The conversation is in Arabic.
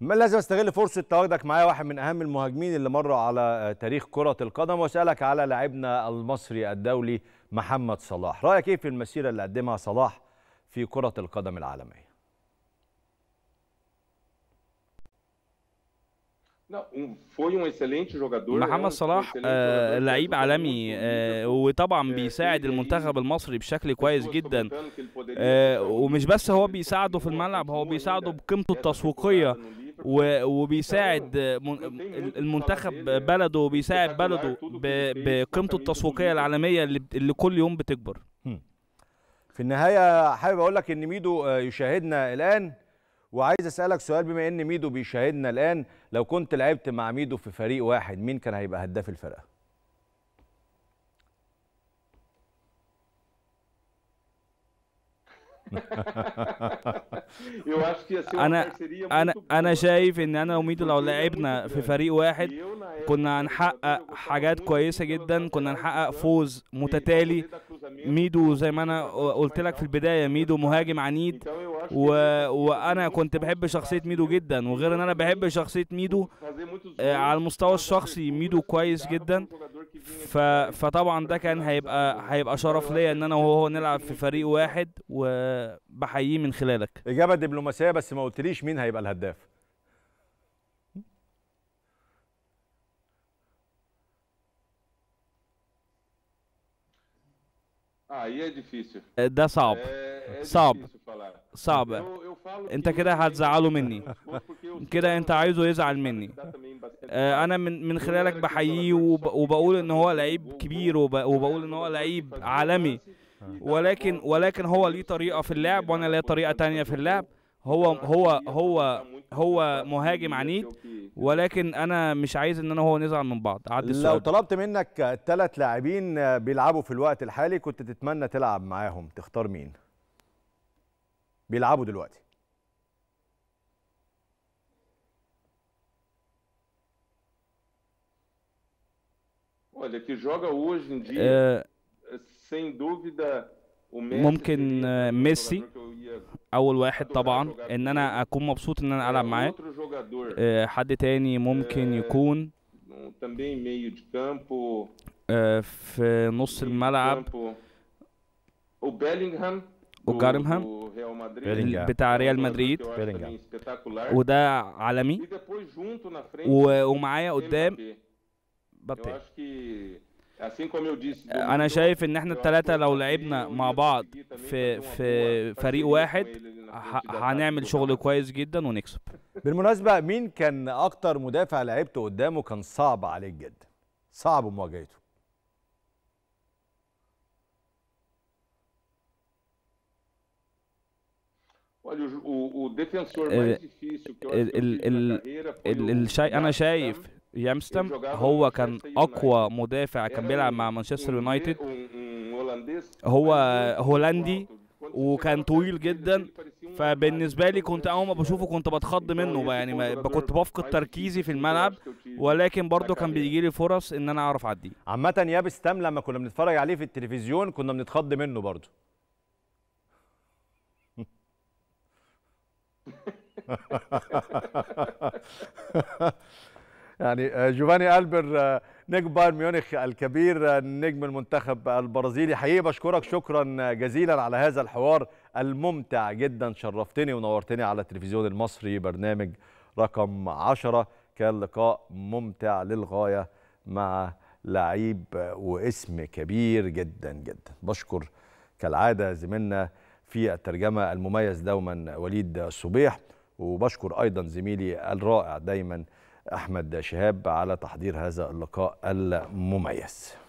ما لازم استغل فرصه تواجدك معايا واحد من اهم المهاجمين اللي مروا على آه، تاريخ كره القدم واسالك على لاعبنا المصري الدولي محمد صلاح رايك ايه في المسيره اللي قدمها صلاح في كره القدم العالميه um- um محمد um صلاح آه، لعيب عالمي آه، وطبعا بيساعد المنتخب المصري بشكل كويس جدا ومش بس هو بيساعده في الملعب هو بيساعده بقيمته التسويقيه وبيساعد المنتخب بلده وبيساعد بلده بقيمته التسويقيه العالميه اللي كل يوم بتكبر في النهايه حابب اقول لك ان ميدو آه، يشاهدنا الان وعايز اسالك سؤال بما ان ميدو بيشاهدنا الان لو كنت لعبت مع ميدو في فريق واحد مين كان هيبقى هداف الفرقه eu acho que ia ser uma أنا parceria أنا muito أنا boa. شايف إن أنا وميدو لو لعبنا في فريق واحد eu, كنا هنحقق حاجات كويسة جدا quando كنا هنحقق فوز متتالي ميدو زي ما أنا قلت لك في البداية ميدو مهاجم عنيد و... وانا كنت بحب شخصيه ميدو جدا وغير ان انا بحب شخصيه ميدو على المستوى الشخصي ميدو كويس جدا ف... فطبعا ده كان هيبقى هيبقى شرف ليا ان انا وهو نلعب في فريق واحد وبحييه من خلالك اجابه دبلوماسيه بس ما قلتليش مين هيبقى الهداف آه، ده صعب آه، صعب صعب انت كده هتزعله مني كده انت عايزه يزعل مني آه، انا من من خلالك بحييه وبقول ان هو لعيب كبير وبقول ان هو لعيب عالمي ولكن ولكن هو ليه طريقه في اللعب وانا ليا طريقه تانية في اللعب هو هو هو هو مهاجم عنيد ولكن انا مش عايز ان انا وهو نزعل من بعض عدي السؤال لو طلبت منك ثلاث لاعبين بيلعبوا في الوقت الحالي كنت تتمنى تلعب معاهم تختار مين بيلعبوا دلوقتي Olha, que joga hoje em dia, sem dúvida, ممكن ميسي um اول واحد طبعا ان انا اكون مبسوط ان انا العب um معاه إيه، حد تاني ممكن يكون um إيه، في نص الملعب وجارمهام بتاع ريال مدريد وده عالمي e ومعايا قدام بابي يعني انا شايف ان احنا الثلاثه لو لعبنا مع بعض في في فريق واحد هنعمل شغل كويس جدا ونكسب بالمناسبه مين كان اكتر مدافع لعبته قدامه كان صعب عليك جدا صعب مواجهته الشيء انا يعني شايف يامستم هو كان اقوى مدافع كان بيلعب um مع مانشستر um يونايتد um هو هولندي وكان طويل جدا فبالنسبه لي كنت اول ما بشوفه كنت بتخض منه بقى يعني كنت بفقد تركيزي في الملعب ولكن برضه كان بيجي لي فرص ان انا اعرف اعديه عامه يا بستام لما كنا بنتفرج عليه في التلفزيون كنا بنتخض منه برضه يعني آه، جوفاني البر آه، نجم بايرن ميونخ الكبير آه، نجم المنتخب البرازيلي حقيقي بشكرك شكرا جزيلا على هذا الحوار الممتع جدا شرفتني ونورتني على التلفزيون المصري برنامج رقم 10 كان لقاء ممتع للغايه مع لعيب واسم كبير جدا جدا بشكر كالعاده زميلنا في الترجمه المميز دوما وليد الصبيح وبشكر ايضا زميلي الرائع دايما أحمد شهاب على تحضير هذا اللقاء المميز